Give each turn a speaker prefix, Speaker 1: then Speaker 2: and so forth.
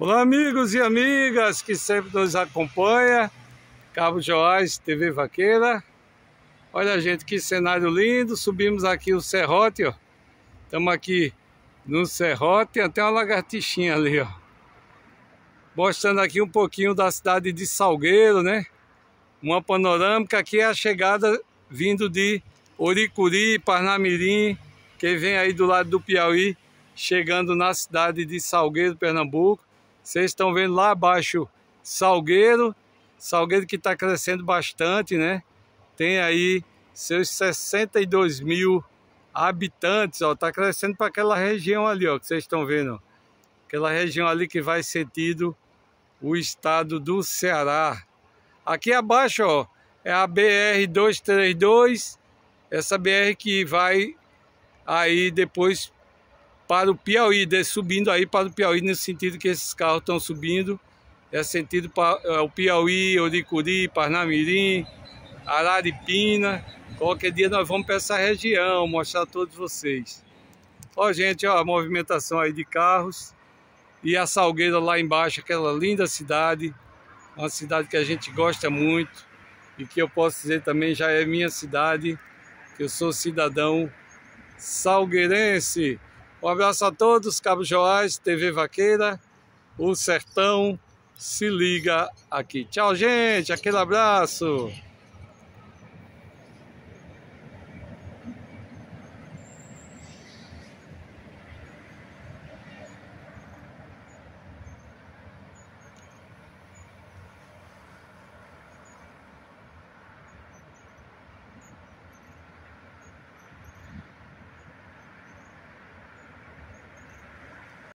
Speaker 1: Olá amigos e amigas que sempre nos acompanha, Cabo Joás, TV Vaqueira. Olha gente, que cenário lindo, subimos aqui o serrote, ó. Estamos aqui no serrote, até uma lagartixinha ali, ó. Mostrando aqui um pouquinho da cidade de Salgueiro, né? Uma panorâmica, aqui é a chegada vindo de Oricuri, Parnamirim, que vem aí do lado do Piauí, chegando na cidade de Salgueiro, Pernambuco. Vocês estão vendo lá abaixo Salgueiro, Salgueiro que está crescendo bastante, né? Tem aí seus 62 mil habitantes, ó, está crescendo para aquela região ali, ó, que vocês estão vendo, aquela região ali que vai sentido o estado do Ceará. Aqui abaixo, ó, é a BR 232, essa BR que vai aí depois para o Piauí, subindo aí para o Piauí, nesse sentido que esses carros estão subindo, é sentido para é, o Piauí, Oricuri, Parnamirim, Araripina. Qualquer dia nós vamos para essa região, mostrar a todos vocês. Ó, gente, ó, a movimentação aí de carros. E a Salgueira lá embaixo, aquela linda cidade. Uma cidade que a gente gosta muito. E que eu posso dizer também já é minha cidade. Que eu sou cidadão salgueirense. Um abraço a todos, Cabo Joás, TV Vaqueira, o Sertão se liga aqui. Tchau, gente, aquele abraço.